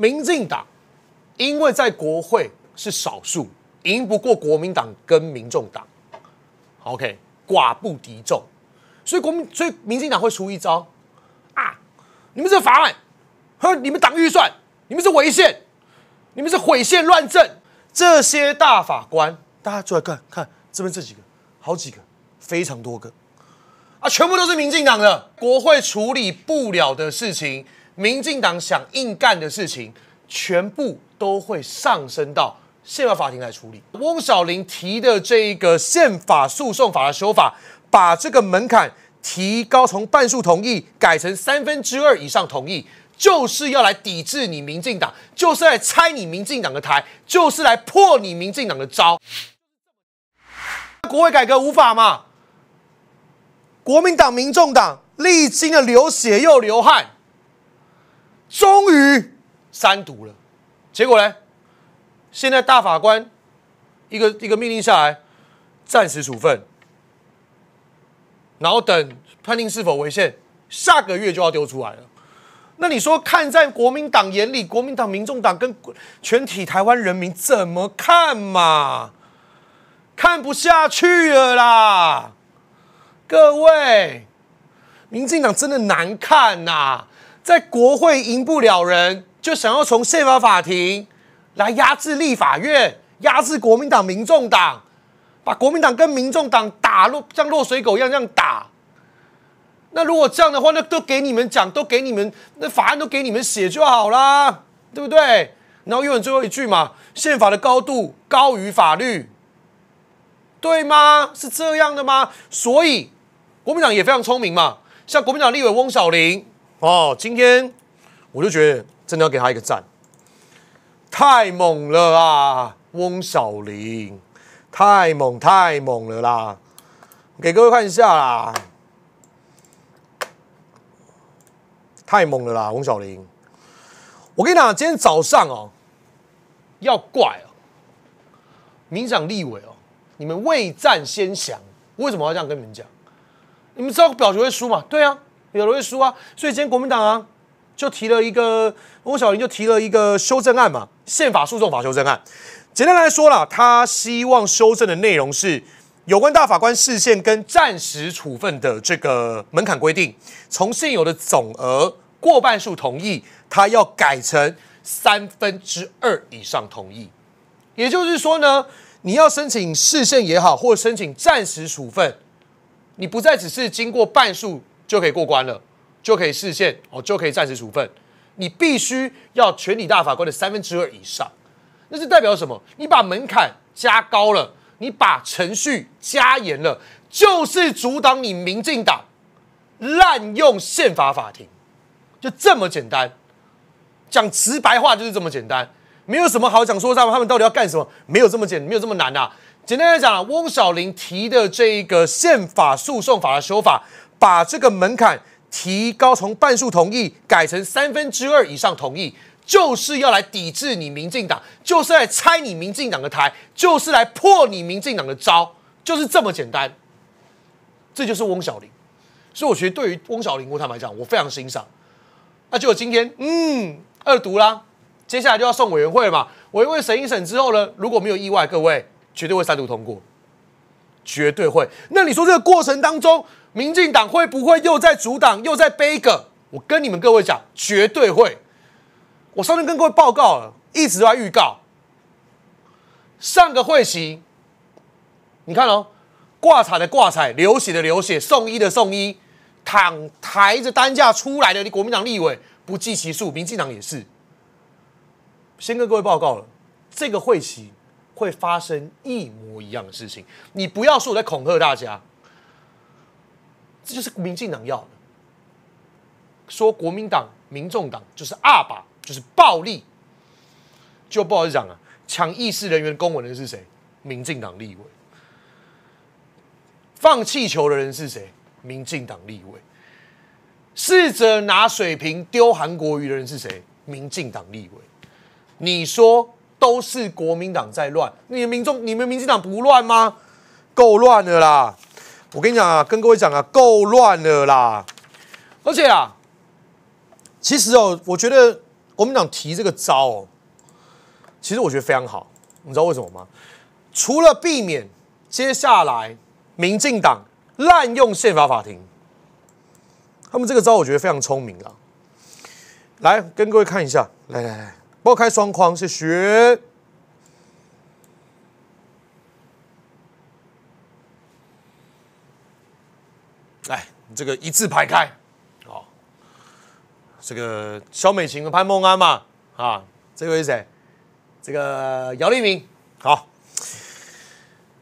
民进党，因为在国会是少数，赢不过国民党跟民众党，OK，寡不敌众，所以国民所以民进党会出一招啊！你们这法案，呵，你们党预算，你们是违宪，你们是毁宪乱政。这些大法官，大家出来看，看这边这几个，好几个，非常多个，啊，全部都是民进党的国会处理不了的事情。民进党想硬干的事情，全部都会上升到宪法法庭来处理。翁小玲提的这一个宪法诉讼法的修法，把这个门槛提高，从半数同意改成三分之二以上同意，就是要来抵制你民进党，就是来拆你民进党的台，就是来破你民进党的招。国会改革无法嘛？国民党、民众党历经了流血又流汗。终于三除了，结果呢？现在大法官一个一个命令下来，暂时处分，然后等判定是否违宪，下个月就要丢出来了。那你说，看在国民党眼里，国民党、民众党跟全体台湾人民怎么看嘛？看不下去了啦！各位，民进党真的难看呐！在国会赢不了人，就想要从宪法法庭来压制立法院，压制国民党、民众党，把国民党跟民众党打落像落水狗一样这样打。那如果这样的话，那都给你们讲，都给你们那法案都给你们写就好啦，对不对？然后用最后一句嘛，宪法的高度高于法律，对吗？是这样的吗？所以国民党也非常聪明嘛，像国民党立委翁小玲。哦，今天我就觉得真的要给他一个赞，太猛了啊，翁小玲，太猛太猛了啦！给各位看一下啦，太猛了啦，翁小玲。我跟你讲，今天早上哦，要怪哦，民长立委哦，你们未战先降，为什么要这样跟你们讲？你们知道表决会输嘛？对啊。有容会输啊，所以今天国民党啊，就提了一个翁小玲就提了一个修正案嘛，宪法诉讼法修正案。简单来说啦，他希望修正的内容是有关大法官视线跟暂时处分的这个门槛规定，从现有的总额过半数同意，他要改成三分之二以上同意。也就是说呢，你要申请视线也好，或申请暂时处分，你不再只是经过半数。就可以过关了，就可以视线哦，就可以暂时处分。你必须要全体大法官的三分之二以上，那是代表什么？你把门槛加高了，你把程序加严了，就是阻挡你民进党滥用宪法法庭，就这么简单。讲直白话就是这么简单，没有什么好讲说他们他们到底要干什么？没有这么简，没有这么难呐。简单来讲，翁小玲提的这一个宪法诉讼法的修法。把这个门槛提高，从半数同意改成三分之二以上同意，就是要来抵制你民进党，就是来拆你民进党的台，就是来破你民进党的招，就是这么简单。这就是翁小玲，所以我觉得对于翁小玲，我坦白讲，我非常欣赏。那就今天，嗯，二读啦，接下来就要送委员会嘛。委员会审一审之后呢，如果没有意外，各位绝对会三读通过，绝对会。那你说这个过程当中？民进党会不会又在阻挡，又在背梗？我跟你们各位讲，绝对会。我上次跟各位报告了，一直都在预告。上个会期，你看哦，挂彩的挂彩，流血的流血，送医的送医，躺抬着担架出来的国民党立委不计其数，民进党也是。先跟各位报告了，这个会期会发生一模一样的事情。你不要说我在恐吓大家。这就是民进党要的，说国民党、民众党就是二把，就是暴力。就不好意思讲啊，抢议事人员公文的人是谁？民进党立委。放气球的人是谁？民进党立委。试着拿水瓶丢韩国瑜的人是谁？民进党立委。你说都是国民党在乱，你们民众、你们民进党不乱吗？够乱的啦！我跟你讲啊，跟各位讲啊，够乱了啦！而且啊，其实哦，我觉得国民党提这个招，哦，其实我觉得非常好。你知道为什么吗？除了避免接下来民进党滥用宪法法庭，他们这个招我觉得非常聪明啊！来，跟各位看一下，来来来，拨开双框，是学。这个一字排开，哦，这个肖美琴、潘孟安嘛，啊，这位是谁？这个姚立明，好，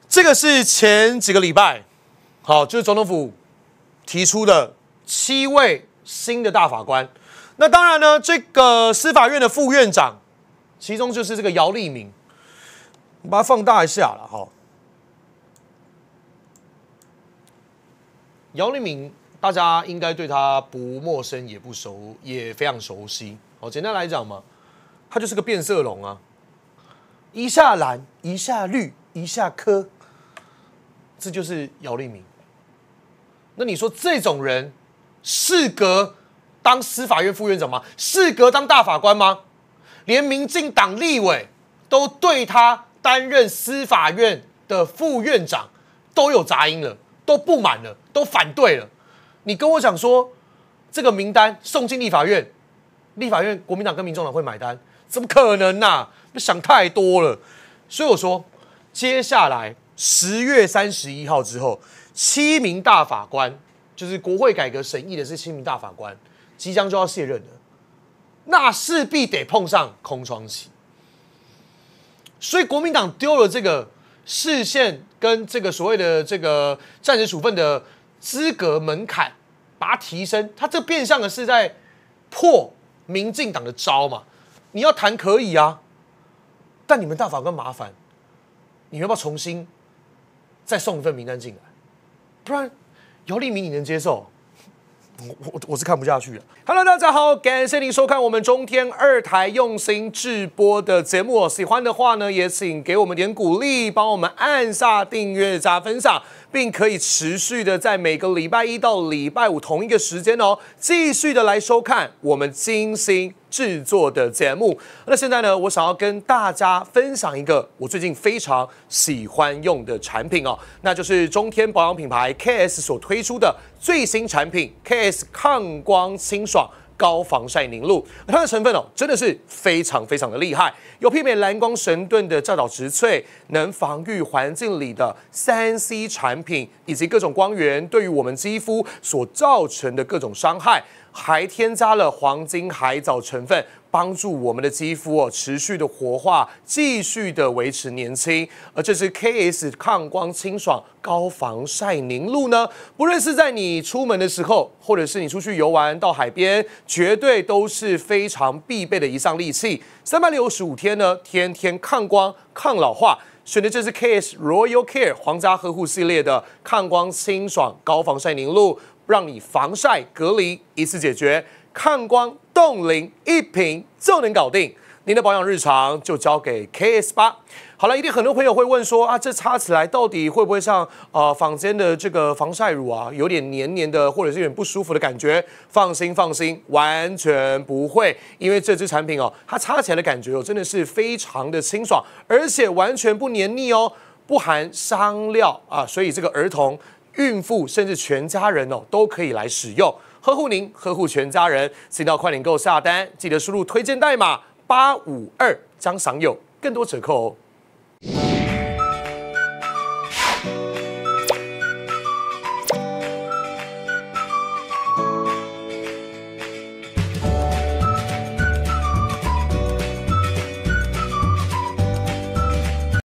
这个是前几个礼拜，好，就是总统府提出的七位新的大法官。那当然呢，这个司法院的副院长，其中就是这个姚立明，你把它放大一下了，哈。姚立明，大家应该对他不陌生，也不熟，也非常熟悉。哦，简单来讲嘛，他就是个变色龙啊，一下蓝，一下绿，一下科，这就是姚立明。那你说这种人适格当司法院副院长吗？适格当大法官吗？连民进党立委都对他担任司法院的副院长都有杂音了。都不满了，都反对了。你跟我讲说，这个名单送进立法院，立法院国民党跟民众党会买单？怎么可能呐？想太多了。所以我说，接下来十月三十一号之后，七名大法官，就是国会改革审议的是七名大法官，即将就要卸任了，那势必得碰上空窗期。所以国民党丢了这个。视线跟这个所谓的这个战时处分的资格门槛把它提升，它这变相的是在破民进党的招嘛？你要谈可以啊，但你们大法官麻烦，你要不要重新再送一份名单进来？不然姚立明你能接受？我我我是看不下去了。Hello，大家好，感谢您收看我们中天二台用心制播的节目。喜欢的话呢，也请给我们点鼓励，帮我们按下订阅加分享，并可以持续的在每个礼拜一到礼拜五同一个时间哦，继续的来收看我们精心。制作的节目，那现在呢？我想要跟大家分享一个我最近非常喜欢用的产品哦，那就是中天保养品牌 K S 所推出的最新产品 K S 抗光清爽高防晒凝露。它的成分哦，真的是非常非常的厉害，有媲美蓝光神盾的教导植萃，能防御环境里的三 C 产品以及各种光源对于我们肌肤所造成的各种伤害。还添加了黄金海藻成分，帮助我们的肌肤哦持续的活化，继续的维持年轻。而这支 K S 抗光清爽高防晒凝露呢，不论是在你出门的时候，或者是你出去游玩到海边，绝对都是非常必备的一项利器。三百六十五天呢，天天抗光抗老化，选的这支 K S Royal Care 皇家呵护系列的抗光清爽高防晒凝露。让你防晒隔离一次解决，抗光冻龄一瓶就能搞定。您的保养日常就交给 K S 八。好了，一定很多朋友会问说啊，这擦起来到底会不会像啊房间的这个防晒乳啊，有点黏黏的，或者是有点不舒服的感觉？放心放心，完全不会，因为这支产品哦，它擦起来的感觉哦，真的是非常的清爽，而且完全不黏腻哦，不含香料啊，所以这个儿童。孕妇甚至全家人哦，都可以来使用，呵护您，呵护全家人。请到快点购下单，记得输入推荐代码八五二，将享有更多折扣哦。